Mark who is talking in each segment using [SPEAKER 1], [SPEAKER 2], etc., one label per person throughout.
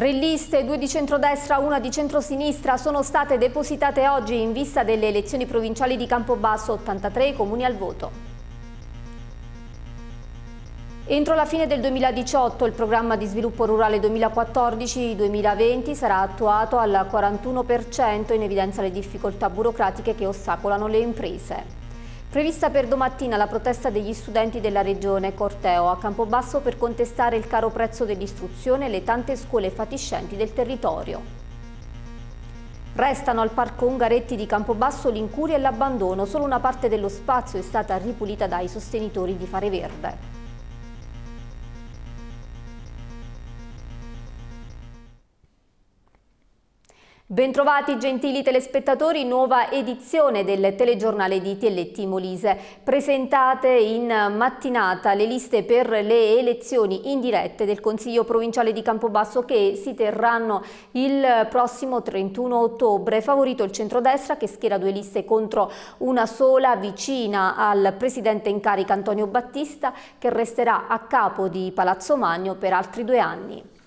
[SPEAKER 1] Tre liste, due di centrodestra, una di centrosinistra, sono state depositate oggi in vista delle elezioni provinciali di Campobasso, 83 comuni al voto. Entro la fine del 2018 il programma di sviluppo rurale 2014-2020 sarà attuato al 41% in evidenza le difficoltà burocratiche che ostacolano le imprese. Prevista per domattina la protesta degli studenti della regione Corteo a Campobasso per contestare il caro prezzo dell'istruzione e le tante scuole fatiscenti del territorio. Restano al Parco Ungaretti di Campobasso l'incuria e l'abbandono, solo una parte dello spazio è stata ripulita dai sostenitori di Fare Verde. Bentrovati gentili telespettatori, nuova edizione del telegiornale di TLT Molise. Presentate in mattinata le liste per le elezioni indirette del Consiglio Provinciale di Campobasso che si terranno il prossimo 31 ottobre. Favorito il centrodestra che schiera due liste contro una sola vicina al presidente in carica Antonio Battista che resterà a capo di Palazzo Magno per altri due anni.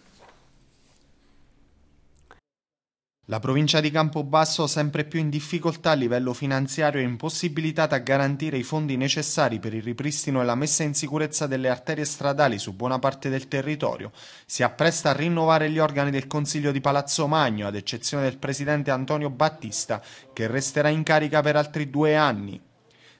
[SPEAKER 2] La provincia di Campobasso, sempre più in difficoltà a livello finanziario, è impossibilitata a garantire i fondi necessari per il ripristino e la messa in sicurezza delle arterie stradali su buona parte del territorio. Si appresta a rinnovare gli organi del Consiglio di Palazzo Magno, ad eccezione del presidente Antonio Battista, che resterà in carica per altri due anni.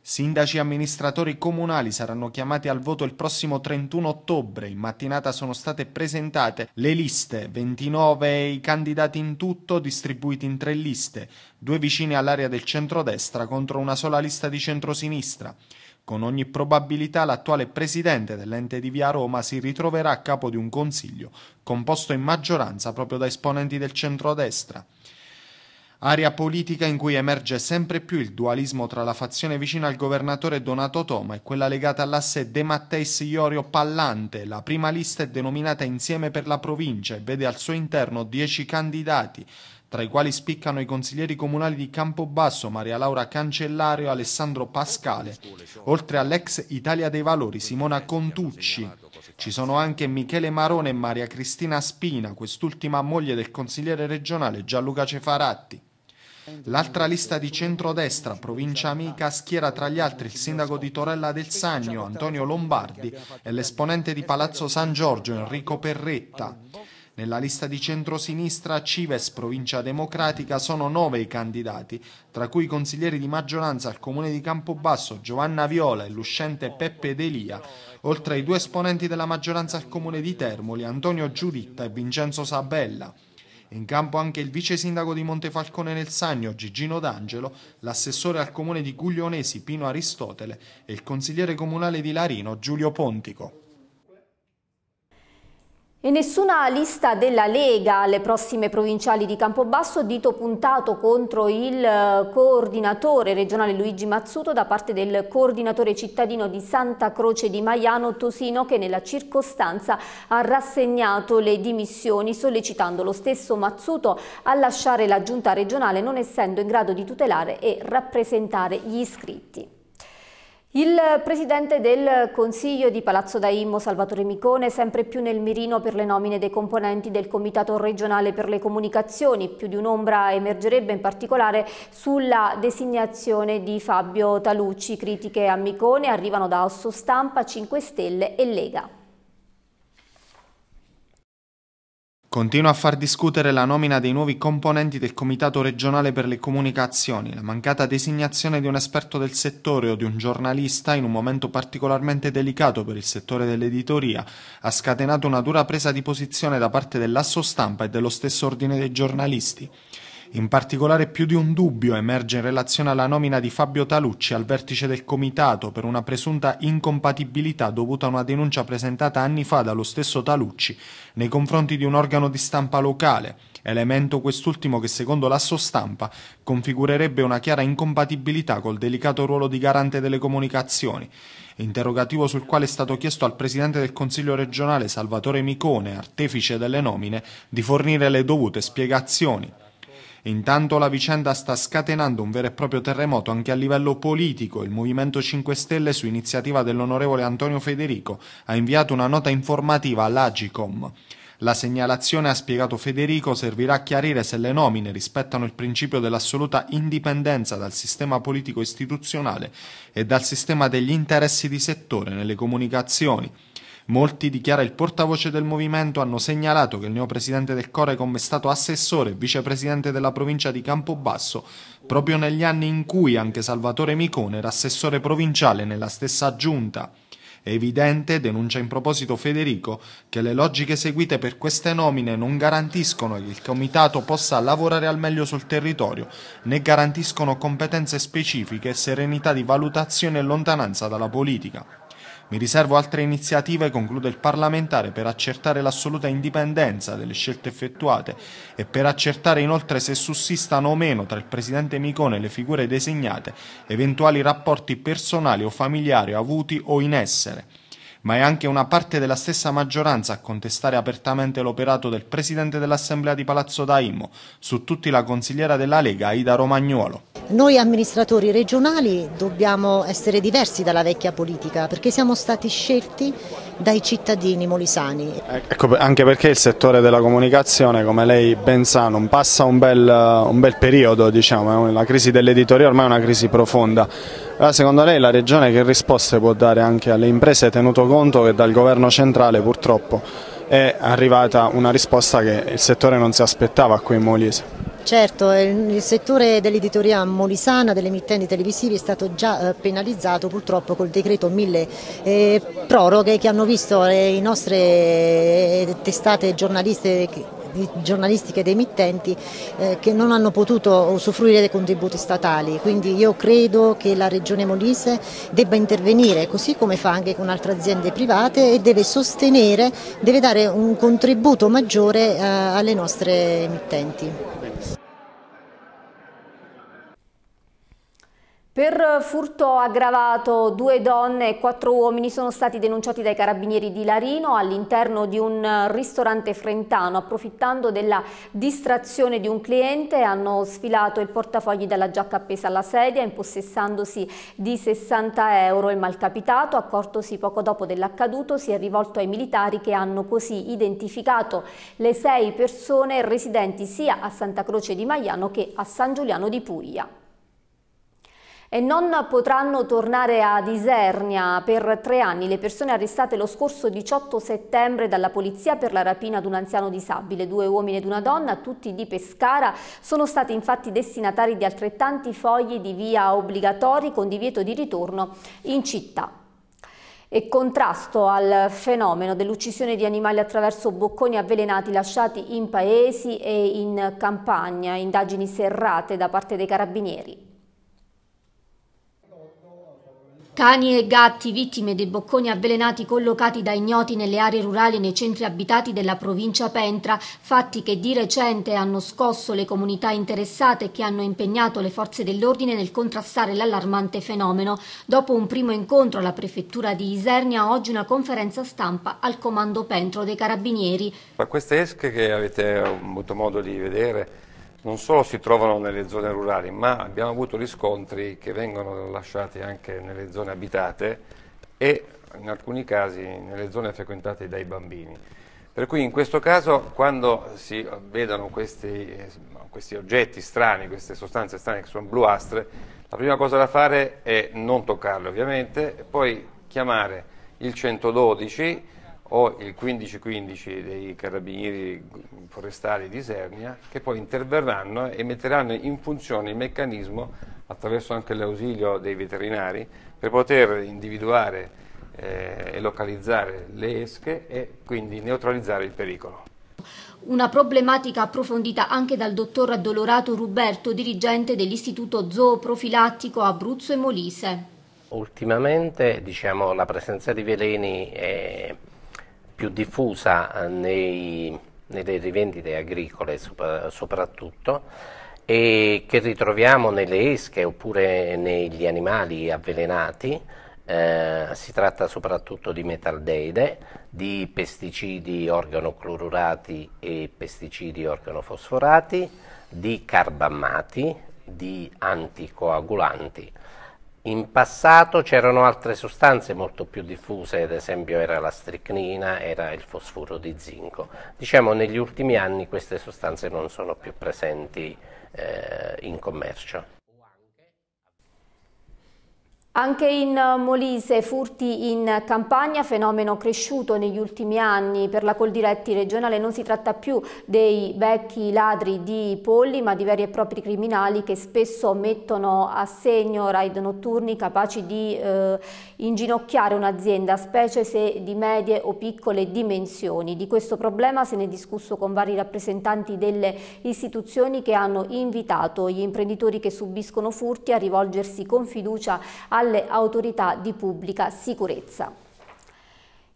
[SPEAKER 2] Sindaci e amministratori comunali saranno chiamati al voto il prossimo 31 ottobre. In mattinata sono state presentate le liste, 29 i candidati in tutto distribuiti in tre liste, due vicine all'area del centrodestra contro una sola lista di centrosinistra. Con ogni probabilità l'attuale presidente dell'ente di Via Roma si ritroverà a capo di un consiglio composto in maggioranza proprio da esponenti del centrodestra area politica in cui emerge sempre più il dualismo tra la fazione vicina al governatore Donato Toma e quella legata all'asse De Matteis Iorio Pallante. La prima lista è denominata Insieme per la provincia e vede al suo interno dieci candidati tra i quali spiccano i consiglieri comunali di Campobasso, Maria Laura Cancellario e Alessandro Pascale, oltre all'ex Italia dei Valori Simona Contucci. Ci sono anche Michele Marone e Maria Cristina Spina, quest'ultima moglie del consigliere regionale Gianluca Cefaratti. L'altra lista di centrodestra, provincia amica, schiera tra gli altri il sindaco di Torella del Sannio, Antonio Lombardi, e l'esponente di Palazzo San Giorgio, Enrico Perretta. Nella lista di centrosinistra Cives Provincia Democratica sono nove i candidati, tra cui i consiglieri di maggioranza al comune di Campobasso Giovanna Viola e l'uscente Peppe Delia, oltre ai due esponenti della maggioranza al comune di Termoli Antonio Giuditta e Vincenzo Sabella. In campo anche il vice sindaco di Montefalcone nel Sannio, Gigino D'Angelo, l'assessore al comune di Guglionesi, Pino Aristotele e il consigliere comunale di Larino, Giulio Pontico.
[SPEAKER 1] E nessuna lista della Lega alle prossime provinciali di Campobasso, dito puntato contro il eh, coordinatore regionale Luigi Mazzuto da parte del coordinatore cittadino di Santa Croce di Maiano Tosino che nella circostanza ha rassegnato le dimissioni sollecitando lo stesso Mazzuto a lasciare la giunta regionale non essendo in grado di tutelare e rappresentare gli iscritti. Il presidente del Consiglio di Palazzo Daimmo, Salvatore Micone, sempre più nel mirino per le nomine dei componenti del Comitato regionale per le comunicazioni. Più di un'ombra emergerebbe in particolare sulla designazione di Fabio Talucci. Critiche a Micone arrivano da Osso Stampa, 5 Stelle e Lega.
[SPEAKER 2] Continua a far discutere la nomina dei nuovi componenti del Comitato regionale per le comunicazioni, la mancata designazione di un esperto del settore o di un giornalista in un momento particolarmente delicato per il settore dell'editoria ha scatenato una dura presa di posizione da parte dell'asso stampa e dello stesso ordine dei giornalisti. In particolare più di un dubbio emerge in relazione alla nomina di Fabio Talucci al vertice del comitato per una presunta incompatibilità dovuta a una denuncia presentata anni fa dallo stesso Talucci nei confronti di un organo di stampa locale, elemento quest'ultimo che secondo l'asso stampa configurerebbe una chiara incompatibilità col delicato ruolo di garante delle comunicazioni, interrogativo sul quale è stato chiesto al Presidente del Consiglio regionale Salvatore Micone, artefice delle nomine, di fornire le dovute spiegazioni. Intanto la vicenda sta scatenando un vero e proprio terremoto anche a livello politico. Il Movimento 5 Stelle, su iniziativa dell'onorevole Antonio Federico, ha inviato una nota informativa all'Agicom. La segnalazione, ha spiegato Federico, servirà a chiarire se le nomine rispettano il principio dell'assoluta indipendenza dal sistema politico istituzionale e dal sistema degli interessi di settore nelle comunicazioni Molti, dichiara il portavoce del movimento, hanno segnalato che il presidente del Corecom è stato assessore e vicepresidente della provincia di Campobasso proprio negli anni in cui anche Salvatore Micone era assessore provinciale nella stessa giunta. È evidente, denuncia in proposito Federico, che le logiche seguite per queste nomine non garantiscono che il comitato possa lavorare al meglio sul territorio, né garantiscono competenze specifiche, serenità di valutazione e lontananza dalla politica. Mi riservo altre iniziative, conclude il parlamentare, per accertare l'assoluta indipendenza delle scelte effettuate e per accertare inoltre se sussistano o meno tra il presidente Micone e le figure designate eventuali rapporti personali o familiari avuti o in essere ma è anche una parte della stessa maggioranza a contestare apertamente l'operato del presidente dell'Assemblea di Palazzo Daimo, su tutti la consigliera della Lega Ida Romagnuolo.
[SPEAKER 1] Noi amministratori regionali dobbiamo essere diversi dalla vecchia politica perché siamo stati scelti dai cittadini molisani. Eh,
[SPEAKER 2] ecco, anche perché il settore della comunicazione, come lei ben sa, non passa un bel, un bel periodo, diciamo, la crisi dell'editoria ormai è una crisi profonda. secondo lei la Regione che risposte può dare anche alle imprese, tenuto conto che dal governo centrale purtroppo è arrivata una risposta che il settore non si aspettava qui in Molise?
[SPEAKER 1] Certo, eh, il settore dell'editoria molisana, delle emittenti televisive, è stato già eh, penalizzato purtroppo col decreto 1000 eh, proroghe che hanno visto le eh, nostre testate giornaliste giornalistiche ed emittenti eh, che non hanno potuto usufruire dei contributi statali. Quindi io credo che la Regione Molise debba intervenire, così come fa anche con altre aziende private e deve sostenere, deve dare un contributo maggiore eh, alle nostre emittenti. Per furto aggravato due donne e quattro uomini sono stati denunciati dai carabinieri di Larino all'interno di un ristorante frentano. Approfittando della distrazione di un cliente hanno sfilato il portafogli dalla giacca appesa alla sedia impossessandosi di 60 euro. Il malcapitato, accortosi poco dopo dell'accaduto, si è rivolto ai militari che hanno così identificato le sei persone residenti sia a Santa Croce di Maiano che a San Giuliano di Puglia e non potranno tornare ad Isernia per tre anni le persone arrestate lo scorso 18 settembre dalla polizia per la rapina ad un anziano disabile. Due uomini ed una donna, tutti di Pescara, sono stati infatti destinatari di altrettanti fogli di via obbligatori con divieto di ritorno in città e contrasto al fenomeno dell'uccisione di animali attraverso bocconi avvelenati lasciati in paesi e in campagna, indagini serrate da parte dei carabinieri. Cani e gatti vittime dei bocconi avvelenati collocati da ignoti nelle aree rurali e nei centri abitati della provincia Pentra, fatti che di recente hanno scosso le comunità interessate e che hanno impegnato le forze dell'ordine nel contrastare l'allarmante fenomeno. Dopo un primo incontro alla prefettura di Isernia, oggi una conferenza stampa al comando Pentro dei Carabinieri.
[SPEAKER 3] Ma queste esche che avete avuto modo di vedere non solo si trovano nelle zone rurali, ma abbiamo avuto riscontri che vengono lasciati anche nelle zone abitate e in alcuni casi nelle zone frequentate dai bambini. Per cui in questo caso quando si vedono questi, questi oggetti strani, queste sostanze strane che sono bluastre, la prima cosa da fare è non toccarle ovviamente, poi chiamare il 112 o il 1515 dei carabinieri forestali di Isernia che poi interverranno e metteranno in funzione il meccanismo attraverso anche l'ausilio dei veterinari per poter individuare eh, e localizzare le esche e quindi neutralizzare il pericolo.
[SPEAKER 1] Una problematica approfondita anche dal dottor Addolorato Ruberto, dirigente dell'Istituto Zooprofilattico Abruzzo e Molise.
[SPEAKER 4] Ultimamente diciamo, la presenza di veleni è più diffusa eh, nei, nelle rivendite agricole soprattutto e che ritroviamo nelle esche oppure negli animali avvelenati. Eh, si tratta soprattutto di metaldeide, di pesticidi organoclorurati e pesticidi organofosforati, di carbammati, di anticoagulanti. In passato c'erano altre sostanze molto più diffuse, ad esempio era la stricnina, era il fosforo di zinco. Diciamo negli ultimi anni queste sostanze non sono più presenti eh, in commercio.
[SPEAKER 1] Anche in eh, Molise, furti in campagna, fenomeno cresciuto negli ultimi anni per la Coldiretti regionale. Non si tratta più dei vecchi ladri di polli, ma di veri e propri criminali che spesso mettono a segno raid notturni capaci di eh, inginocchiare un'azienda, specie se di medie o piccole dimensioni. Di questo problema se ne è discusso con vari rappresentanti delle istituzioni che hanno invitato gli imprenditori che subiscono furti a rivolgersi con fiducia alla alle autorità di pubblica sicurezza.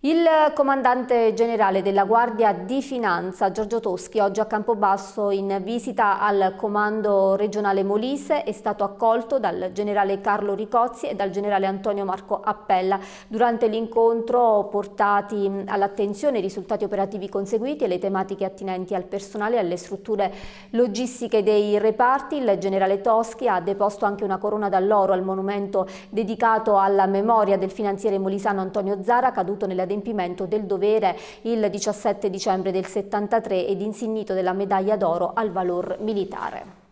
[SPEAKER 1] Il comandante generale della Guardia di Finanza Giorgio Toschi oggi a Campobasso in visita al comando regionale Molise è stato accolto dal generale Carlo Ricozzi e dal generale Antonio Marco Appella. Durante l'incontro portati all'attenzione i risultati operativi conseguiti e le tematiche attinenti al personale e alle strutture logistiche dei reparti, il generale Toschi ha deposto anche una corona d'alloro al monumento dedicato alla memoria del finanziere molisano Antonio Zara caduto nella adempimento del dovere il 17 dicembre del 73 ed insignito della medaglia d'oro al valor militare.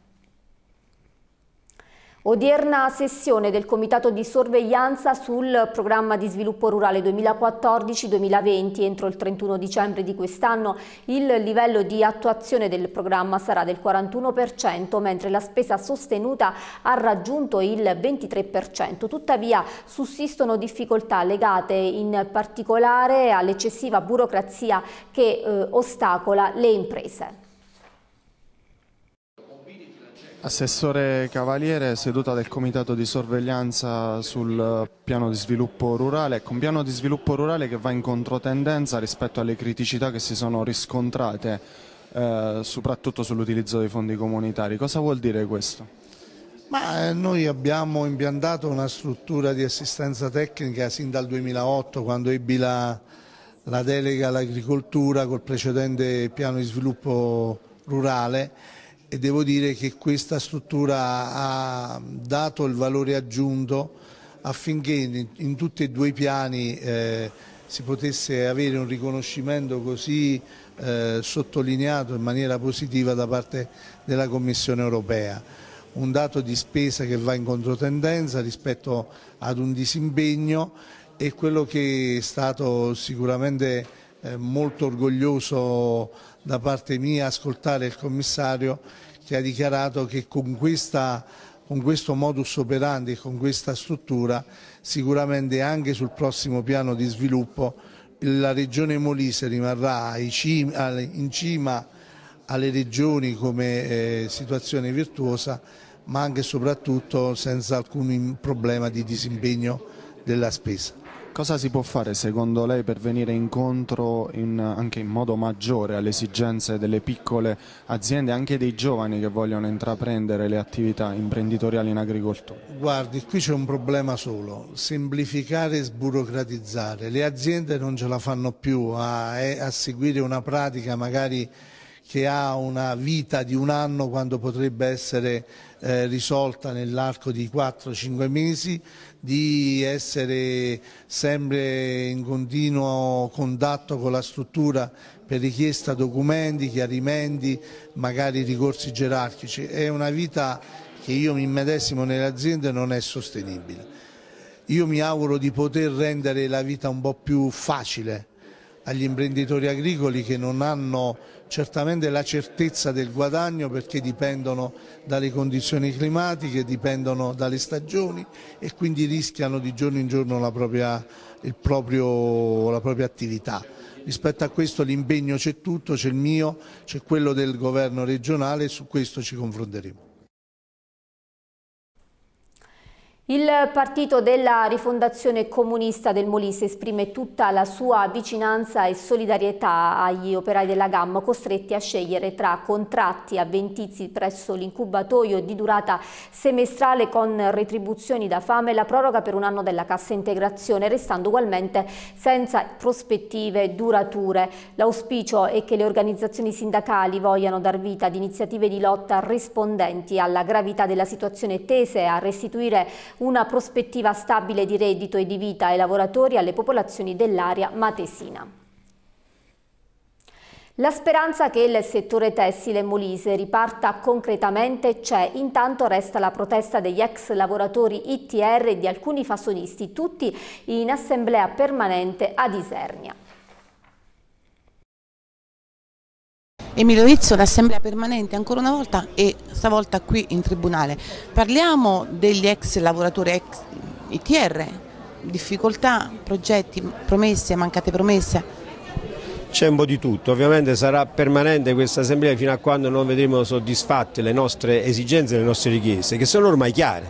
[SPEAKER 1] Odierna sessione del Comitato di Sorveglianza sul Programma di Sviluppo Rurale 2014-2020. Entro il 31 dicembre di quest'anno il livello di attuazione del programma sarà del 41%, mentre la spesa sostenuta ha raggiunto il 23%. Tuttavia sussistono difficoltà legate in particolare all'eccessiva burocrazia che eh, ostacola le imprese.
[SPEAKER 2] Assessore Cavaliere, seduta del Comitato di Sorveglianza sul piano di sviluppo rurale, con ecco, piano di sviluppo rurale che va in controtendenza rispetto alle criticità che si sono riscontrate, eh, soprattutto sull'utilizzo dei fondi comunitari. Cosa vuol dire questo?
[SPEAKER 5] Ma eh, noi abbiamo impiantato una struttura di assistenza tecnica sin dal 2008 quando ebbi la, la delega all'agricoltura col precedente piano di sviluppo rurale e devo dire che questa struttura ha dato il valore aggiunto affinché in, tutti e due i piani eh, si potesse avere un riconoscimento così eh, sottolineato in maniera positiva da parte della Commissione europea. Un dato di spesa che va in controtendenza rispetto ad un disimpegno e quello che è stato sicuramente molto orgoglioso da parte mia ascoltare il commissario che ha dichiarato che con, questa, con questo modus operandi e con questa struttura sicuramente anche sul prossimo piano di sviluppo la regione Molise rimarrà in cima alle regioni come eh, situazione virtuosa ma anche e soprattutto senza alcun
[SPEAKER 2] problema di disimpegno della spesa. Cosa si può fare secondo lei per venire incontro in, anche in modo maggiore alle esigenze delle piccole aziende, anche dei giovani che vogliono intraprendere le attività imprenditoriali in agricoltura?
[SPEAKER 5] Guardi, qui c'è un problema solo, semplificare e sburocratizzare. Le aziende non ce la fanno più a, eh, a seguire una pratica magari che ha una vita di un anno quando potrebbe essere eh, risolta nell'arco di 4-5 mesi, di essere sempre in continuo contatto con la struttura per richiesta documenti, chiarimenti, magari ricorsi gerarchici. È una vita che io mi immedesimo nell'azienda non è sostenibile. Io mi auguro di poter rendere la vita un po' più facile agli imprenditori agricoli che non hanno certamente la certezza del guadagno perché dipendono dalle condizioni climatiche, dipendono dalle stagioni e quindi rischiano di giorno in giorno la propria, proprio, la propria attività. Rispetto a questo l'impegno c'è tutto, c'è il mio, c'è quello del governo regionale e su questo ci confronteremo.
[SPEAKER 1] Il partito della rifondazione comunista del Molise esprime tutta la sua vicinanza e solidarietà agli operai della gamma costretti a scegliere tra contratti avventizi presso l'incubatoio di durata semestrale con retribuzioni da fame e la proroga per un anno della cassa integrazione, restando ugualmente senza prospettive durature. L'auspicio è che le organizzazioni sindacali vogliano dar vita ad iniziative di lotta rispondenti alla gravità della situazione tese a restituire una prospettiva stabile di reddito e di vita ai lavoratori e alle popolazioni dell'area matesina. La speranza che il settore tessile molise riparta concretamente c'è, intanto resta la protesta degli ex lavoratori ITR e di alcuni fasonisti, tutti in assemblea permanente ad Isernia.
[SPEAKER 6] Emilio Rizzo, l'assemblea permanente ancora una volta e stavolta qui in tribunale. Parliamo degli ex lavoratori ex ITR, difficoltà, progetti, promesse, mancate promesse.
[SPEAKER 4] C'è un po' di tutto, ovviamente sarà permanente questa assemblea fino a quando non vedremo soddisfatte le nostre esigenze, le nostre richieste, che sono ormai chiare,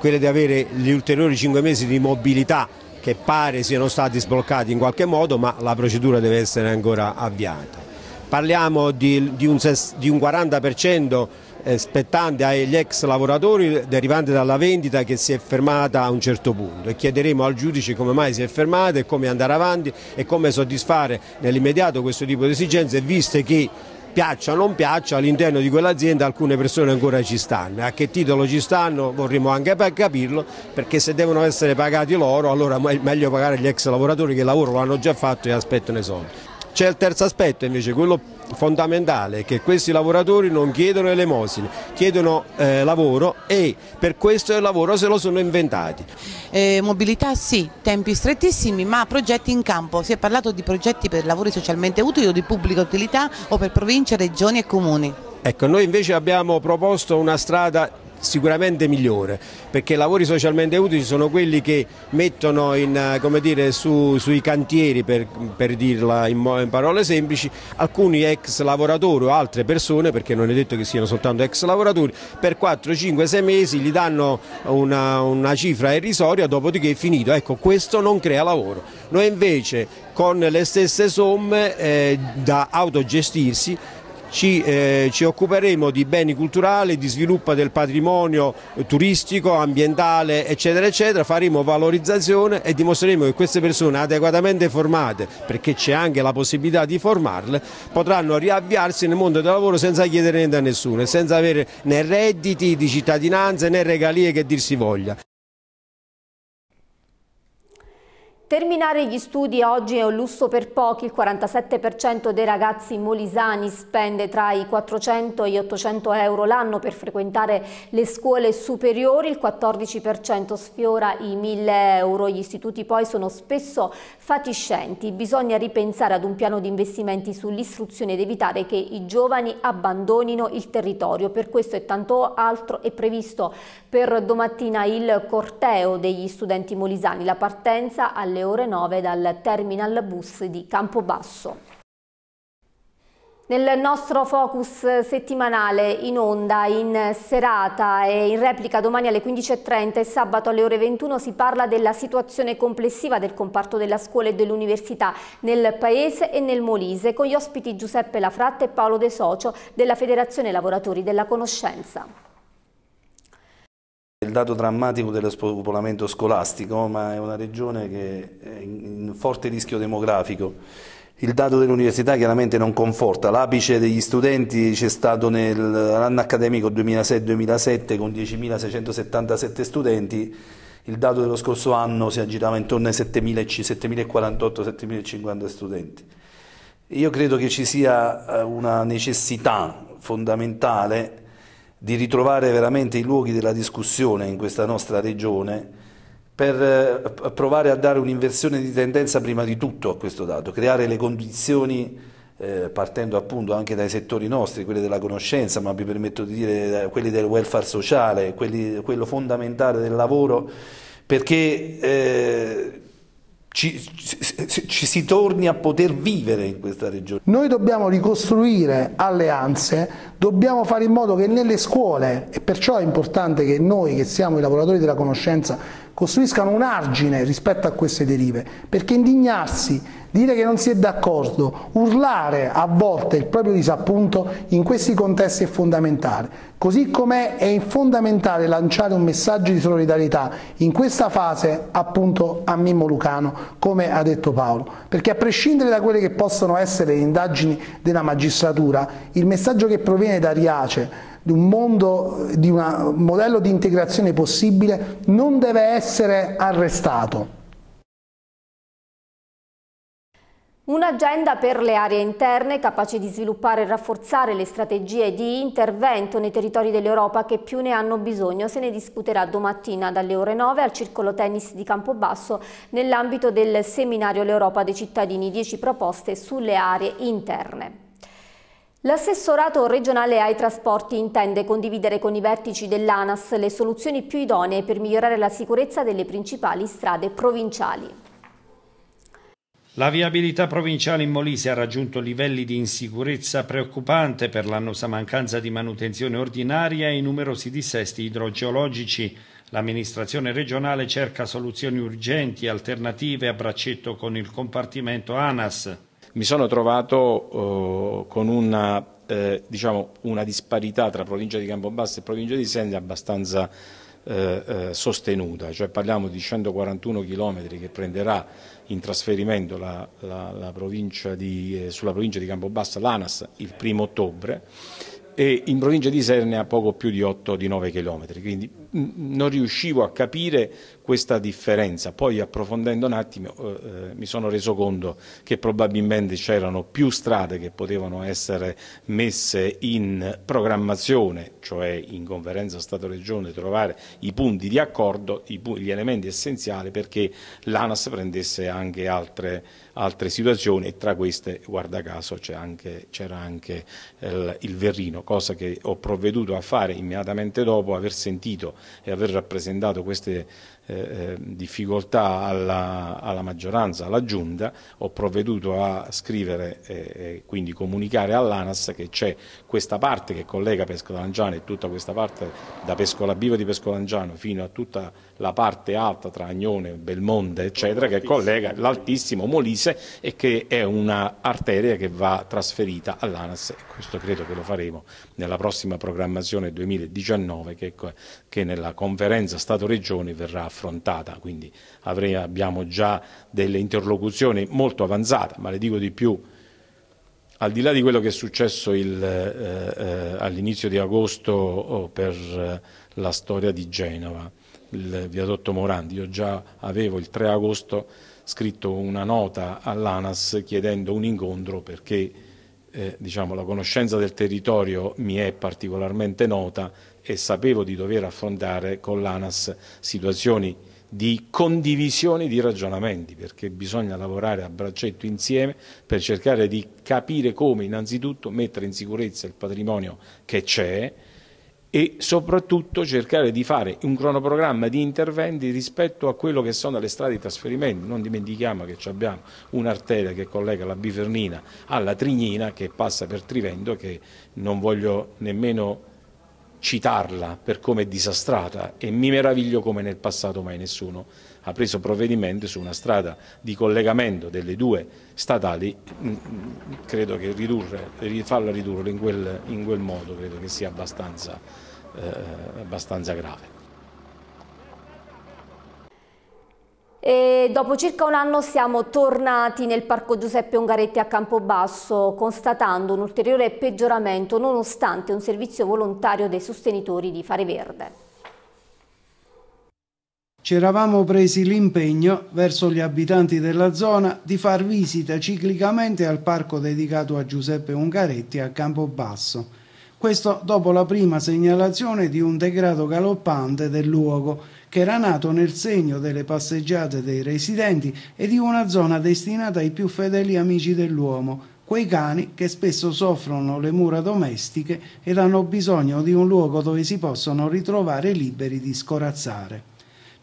[SPEAKER 4] quelle di avere gli ulteriori 5 mesi di mobilità che pare siano stati sbloccati in qualche modo, ma la procedura deve essere ancora avviata parliamo di, di un, di un 40% eh, spettante agli ex lavoratori derivante dalla vendita che si è fermata a un certo punto e chiederemo al giudice come mai si è fermata e come andare avanti e come soddisfare nell'immediato questo tipo di esigenze viste che piaccia o non piaccia all'interno di quell'azienda alcune persone ancora ci stanno a che titolo ci stanno vorremmo anche capirlo perché se devono essere pagati loro allora è meglio pagare gli ex lavoratori che il lavoro lo hanno già fatto e aspettano i soldi c'è il terzo aspetto invece, quello fondamentale, che questi lavoratori non chiedono elemosine, chiedono eh, lavoro e per questo il lavoro se lo sono inventati.
[SPEAKER 6] Eh, mobilità sì, tempi strettissimi ma progetti in campo, si è parlato di progetti per lavori socialmente utili o di pubblica utilità o per province, regioni e comuni. Ecco, noi
[SPEAKER 4] invece abbiamo proposto una strada sicuramente migliore, perché i lavori socialmente utili sono quelli che mettono in, eh, dire, su, sui cantieri, per, per dirla in, in, parole semplici, alcuni ex lavoratori o altre persone, perché non è detto che siano soltanto ex lavoratori, per 4, 5, 6 mesi gli danno una, una cifra irrisoria, dopodiché è finito. Ecco, questo non crea lavoro. Noi invece con le stesse somme eh, da autogestirsi ci, eh, ci, occuperemo di beni culturali, di sviluppo del patrimonio turistico, ambientale eccetera eccetera, faremo valorizzazione e dimostreremo che queste persone adeguatamente formate, perché c'è anche la possibilità di formarle, potranno riavviarsi nel mondo del lavoro senza chiedere niente a nessuno e senza avere né redditi di cittadinanza né regalie che dir si voglia.
[SPEAKER 1] Terminare gli studi oggi è un lusso per pochi, il 47% dei ragazzi molisani spende tra i 400 e gli 800 euro l'anno per frequentare le scuole superiori, il 14% sfiora i 1000 euro, gli istituti poi sono spesso fatiscenti, bisogna ripensare ad un piano di investimenti sull'istruzione ed evitare che i giovani abbandonino il territorio, per questo e tanto altro è previsto per domattina il corteo degli studenti molisani, la partenza alle alle ore 9 dal terminal bus di Campobasso. Nel nostro focus settimanale in onda, in serata e in replica domani alle 15.30 e sabato alle ore 21 si parla della situazione complessiva del comparto della scuola e dell'università nel Paese e nel Molise con gli ospiti Giuseppe Lafratta e Paolo De Socio della Federazione Lavoratori della Conoscenza.
[SPEAKER 5] Il dato drammatico dello spopolamento scolastico, ma è una regione che è in forte rischio demografico. Il dato dell'università chiaramente non conforta, l'apice degli studenti c'è stato nell'anno accademico 2006-2007 con 10.677 studenti, il dato dello scorso anno si aggirava intorno ai 7.048-7.050 studenti. Io credo che ci sia eh, una necessità fondamentale di ritrovare veramente i luoghi della discussione in questa nostra regione per eh, provare a dare un'inversione di tendenza prima di tutto a questo dato, creare le condizioni eh, partendo appunto anche dai settori nostri, quelli della conoscenza, ma mi permetto di dire eh, quelli del welfare sociale, quelli, quello fondamentale del lavoro, perché eh, ci, ci, ci, si torni a poter vivere in questa regione. Noi dobbiamo ricostruire alleanze, dobbiamo fare in modo che nelle scuole, e perciò è importante che noi che siamo i lavoratori della conoscenza costruiscano un argine rispetto a queste derive, perché indignarsi, dire che non si è d'accordo, urlare a volte il proprio disappunto in questi contesti è fondamentale. Così com'è è fondamentale lanciare un messaggio di solidarietà in questa fase appunto a Mimmo Lucano, come ha detto Paolo, perché a prescindere da quelle che possono essere le indagini della magistratura, il messaggio che proviene da Riace, di un mondo, di un modello di integrazione possibile, non deve essere arrestato.
[SPEAKER 1] Un'agenda per le aree interne capace di sviluppare e rafforzare le strategie di intervento nei territori dell'Europa che più ne hanno bisogno se ne discuterà domattina dalle ore 9 al Circolo Tennis di Campobasso nell'ambito del seminario L'Europa dei cittadini 10 proposte sulle aree interne. L'assessorato regionale ai trasporti intende condividere con i vertici dell'ANAS le soluzioni più idonee per migliorare la sicurezza delle principali strade provinciali.
[SPEAKER 4] La viabilità provinciale in Molise ha raggiunto livelli di insicurezza preoccupante per l'annosa mancanza di manutenzione ordinaria e i numerosi dissesti idrogeologici. L'amministrazione regionale cerca soluzioni urgenti e alternative a braccetto con il compartimento ANAS.
[SPEAKER 3] Mi sono trovato eh, con una, eh, diciamo, una, disparità tra provincia di Campobasso e provincia di Sende abbastanza eh, eh, sostenuta, cioè parliamo di 141 km che prenderà in trasferimento la, la, la provincia di, eh, sulla provincia di Campobassa l'ANAS il primo ottobre e in provincia di Serne a poco più di 8-9 km, quindi mm, non riuscivo a capire questa differenza. Poi approfondendo un attimo eh, eh, mi sono reso conto che probabilmente c'erano più strade che potevano essere messe in programmazione, cioè in conferenza Stato-Regione trovare i punti di accordo, gli elementi essenziali perché l'ANAS prendesse anche altre strade altre situazioni e tra queste, guarda caso, c'era anche, anche eh, il Verrino, cosa che ho provveduto a fare immediatamente dopo aver sentito e aver rappresentato queste eh, eh, difficoltà alla, alla, maggioranza, alla giunta, ho provveduto a scrivere e eh, eh, quindi comunicare all'ANAS che c'è questa parte che collega Pescolangiano e tutta questa parte da Pescolabiva di Pescolangiano fino a tutta la parte alta tra Agnone, Belmonte eccetera che collega l'altissimo Molise e che è un'arteria che va trasferita all'ANAS e questo credo che lo faremo nella prossima programmazione 2019 che che nella conferenza Stato-Regioni verrà affrontata, quindi avrei, abbiamo già delle interlocuzioni molto avanzate, ma le dico di più, al di là di quello che è successo eh, eh, all'inizio di agosto oh, per eh, la storia di Genova, il viadotto Morandi, io già avevo il 3 agosto scritto una nota all'ANAS chiedendo un incontro perché eh, diciamo, la conoscenza del territorio mi è particolarmente nota e sapevo di dover affrontare con l'ANAS situazioni di condivisione di ragionamenti, perché bisogna lavorare a braccetto insieme per cercare di capire come innanzitutto mettere in sicurezza il patrimonio che c'è, e soprattutto cercare di fare un cronoprogramma di interventi rispetto a quello che sono le strade di trasferimento. Non dimentichiamo che abbiamo un'arteria che collega la Bifernina alla Trignina che passa per Trivendo che non voglio nemmeno citarla per come è disastrata e mi meraviglio come nel passato mai nessuno ha preso provvedimento su una strada di collegamento delle due statali, mm, mm, credo che ridurre, farla ridurre in quel, in quel, modo credo che sia abbastanza, eh, abbastanza grave.
[SPEAKER 1] E dopo circa un anno siamo tornati nel parco Giuseppe Ungaretti a Campobasso constatando un ulteriore peggioramento nonostante un servizio volontario dei sostenitori di Fare Verde
[SPEAKER 6] ci eravamo presi l'impegno verso gli abitanti della zona di far visita ciclicamente al parco dedicato a Giuseppe Ungaretti a Campobasso. Questo dopo la prima segnalazione di un degrado galoppante del luogo, che era nato nel segno delle passeggiate dei residenti e di una zona destinata ai più fedeli amici dell'uomo, quei cani che spesso soffrono le mura domestiche ed hanno bisogno di un luogo dove si possono ritrovare liberi di scorazzare.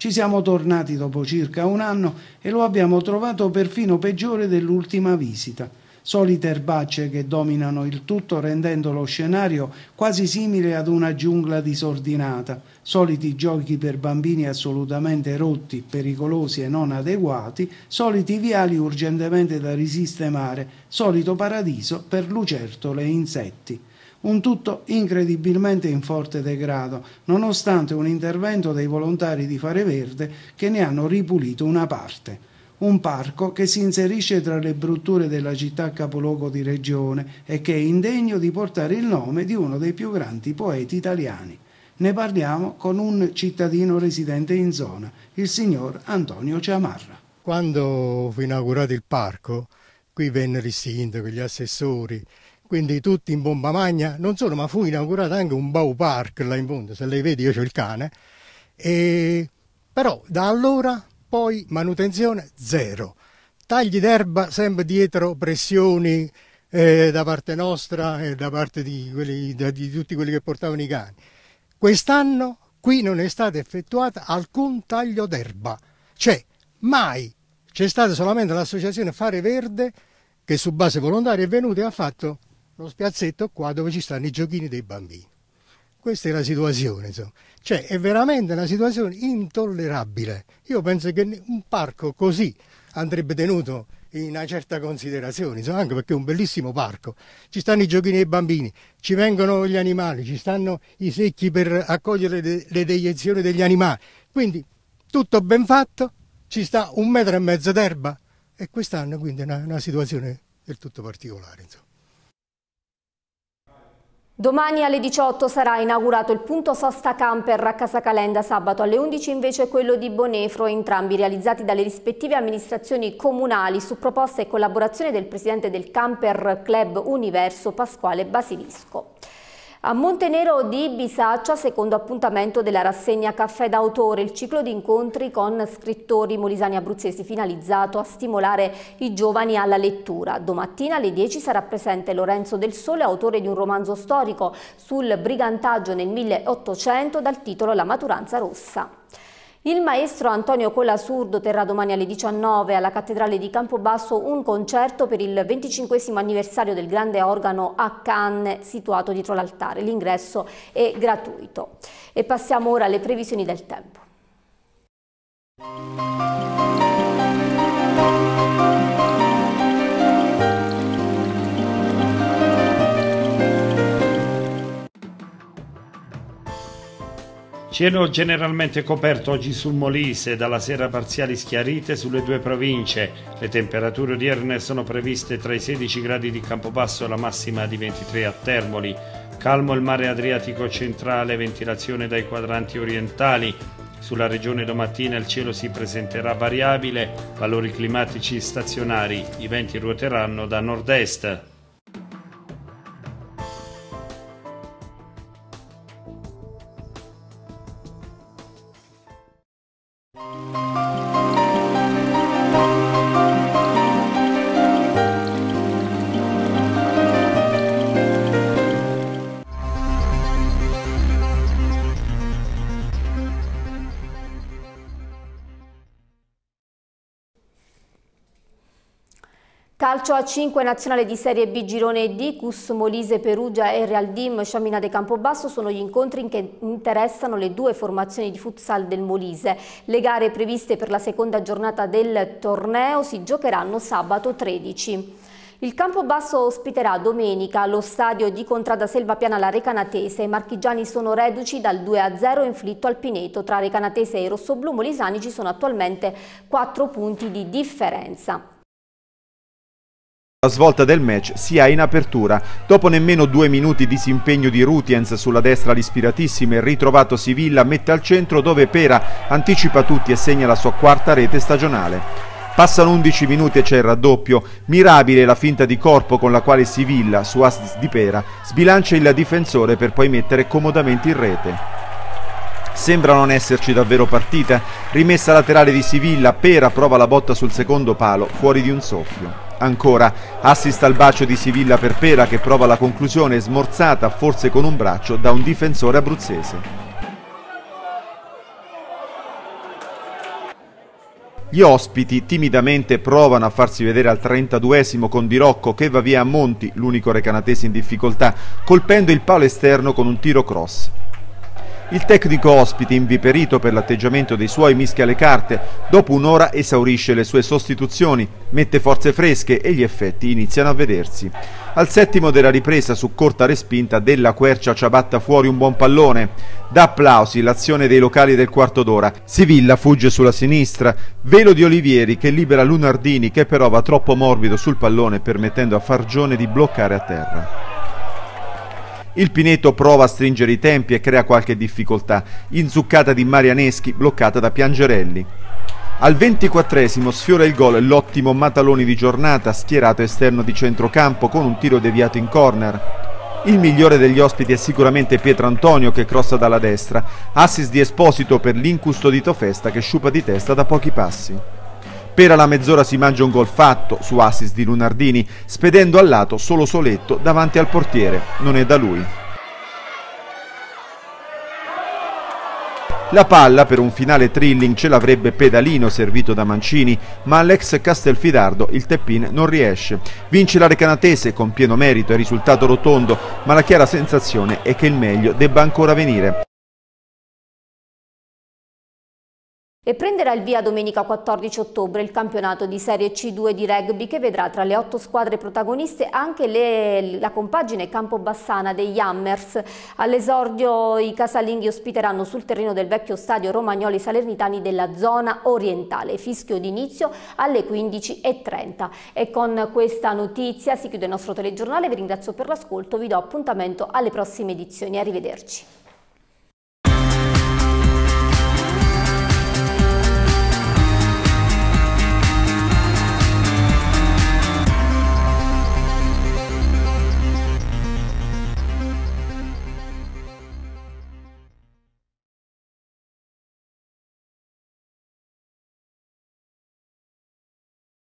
[SPEAKER 6] Ci siamo tornati dopo circa un anno e lo abbiamo trovato perfino peggiore dell'ultima visita. Solite erbacce che dominano il tutto rendendo lo scenario quasi simile ad una giungla disordinata, soliti giochi per bambini assolutamente rotti, pericolosi e non adeguati, soliti viali urgentemente da risistemare, solito paradiso per lucertole e insetti. Un tutto incredibilmente in forte degrado, nonostante un intervento dei volontari di Fare Verde che ne hanno ripulito una parte un parco che si inserisce tra le brutture della città capoluogo di regione e che è indegno di portare il nome di uno dei più grandi
[SPEAKER 7] poeti italiani. Ne parliamo con un cittadino residente in zona, il signor Antonio Ciamarra. Quando fu inaugurato il parco, qui vennero i sindaci, gli assessori, quindi tutti in bomba magna, non solo, ma fu inaugurato anche un baupark là in fondo, se lei vede io ho il cane, e... però da allora poi manutenzione zero, tagli d'erba sempre dietro pressioni eh, da parte nostra e da parte di, quelli, di tutti quelli che portavano i cani. Quest'anno qui non è stato effettuato alcun taglio d'erba, cioè mai, c'è stata solamente l'associazione Fare Verde che su base volontaria è venuta e ha fatto lo spiazzetto qua dove ci stanno i giochini dei bambini. Questa è la situazione, insomma. Cioè, è veramente una situazione intollerabile. Io penso che un parco così andrebbe tenuto in una certa considerazione, insomma, anche perché è un bellissimo parco. Ci stanno i giochini dei bambini, ci vengono gli animali, ci stanno i secchi per accogliere le, le deiezioni degli animali. Quindi, tutto ben fatto, ci sta un metro e mezzo d'erba e quest'anno quindi è una, una situazione del tutto particolare. Insomma.
[SPEAKER 1] Domani alle 18 sarà inaugurato il punto sosta camper a Casa Calenda, sabato alle 11 invece quello di Bonefro, entrambi realizzati dalle rispettive amministrazioni comunali su proposta e collaborazione del presidente del camper club Universo Pasquale Basilisco. A Montenero di Bisaccia, secondo appuntamento della rassegna Caffè d'autore, il ciclo di incontri con scrittori molisani abruzzesi finalizzato a stimolare i giovani alla lettura. Domattina alle 10 sarà presente Lorenzo Del Sole, autore di un romanzo storico sul brigantaggio nel 1800 dal titolo La maturanza rossa. Il maestro Antonio Colasurdo terrà domani alle 19 alla Cattedrale di Campobasso un concerto per il 25 anniversario del grande organo a Cannes situato dietro l'altare. L'ingresso è gratuito. E passiamo ora alle previsioni del tempo.
[SPEAKER 4] Cielo generalmente coperto oggi sul Molise, dalla sera parziali schiarite sulle due province. Le temperature odierne sono previste tra i 16 gradi di Campobasso e la massima di 23 a Termoli. Calmo il mare Adriatico centrale, ventilazione dai quadranti orientali. Sulla regione domattina il cielo si presenterà variabile, valori climatici stazionari, i venti ruoteranno da nord-est.
[SPEAKER 1] Calcio A5 nazionale di Serie B Girone D, Cus Molise Perugia e Real Dim Sciamina de Campobasso sono gli incontri che interessano le due formazioni di futsal del Molise. Le gare previste per la seconda giornata del torneo si giocheranno sabato 13. Il Campobasso ospiterà domenica lo stadio di Contrada Selva Piana la Recanatese. I marchigiani sono reduci dal 2-0 inflitto al Pineto. Tra Recanatese e Rossoblu Molisani ci sono attualmente 4 punti di differenza.
[SPEAKER 8] La svolta del match si ha in apertura. Dopo nemmeno due minuti di disimpegno di Rutiens sulla destra l'ispiratissima e ritrovato Sivilla mette al centro dove Pera anticipa tutti e segna la sua quarta rete stagionale. Passano 11 minuti e c'è il raddoppio. Mirabile la finta di corpo con la quale Sivilla, su assist di Pera, sbilancia il difensore per poi mettere comodamente in rete. Sembra non esserci davvero partita. Rimessa laterale di Sivilla, Pera prova la botta sul secondo palo, fuori di un soffio. Ancora, assist al bacio di Sivilla per Pera che prova la conclusione smorzata, forse con un braccio, da un difensore abruzzese. Gli ospiti timidamente provano a farsi vedere al 32esimo con Dirocco che va via a Monti, l'unico recanatese in difficoltà, colpendo il palo esterno con un tiro cross. Il tecnico ospite, inviperito per l'atteggiamento dei suoi, mischia le carte. Dopo un'ora esaurisce le sue sostituzioni, mette forze fresche e gli effetti iniziano a vedersi. Al settimo della ripresa, su corta respinta, Della Quercia ciabatta fuori un buon pallone. Da applausi l'azione dei locali del quarto d'ora. Sivilla fugge sulla sinistra, velo di Olivieri che libera Lunardini che però va troppo morbido sul pallone permettendo a Fargione di bloccare a terra. Il Pineto prova a stringere i tempi e crea qualche difficoltà, inzuccata di Marianeschi bloccata da Piangerelli. Al 24 sfiora il gol l'ottimo Mataloni di giornata, schierato esterno di centrocampo con un tiro deviato in corner. Il migliore degli ospiti è sicuramente Pietro Antonio che crossa dalla destra, assist di Esposito per l'incustodito Festa che sciupa di testa da pochi passi. Per la mezz'ora si mangia un gol fatto su assist di Lunardini, spedendo al lato solo Soletto davanti al portiere. Non è da lui. La palla per un finale thrilling ce l'avrebbe Pedalino servito da Mancini, ma all'ex Castelfidardo il Teppin non riesce. Vince la recanatese con pieno merito e risultato rotondo, ma la chiara sensazione è che il meglio debba ancora venire.
[SPEAKER 1] E prenderà il via domenica 14 ottobre il campionato di Serie C2 di rugby che vedrà tra le otto squadre protagoniste anche le, la compagine campobassana degli Hammers. All'esordio i casalinghi ospiteranno sul terreno del vecchio stadio Romagnoli Salernitani della zona orientale. Fischio d'inizio alle 15.30. E con questa notizia si chiude il nostro telegiornale. Vi ringrazio per l'ascolto, vi do appuntamento alle prossime edizioni. Arrivederci.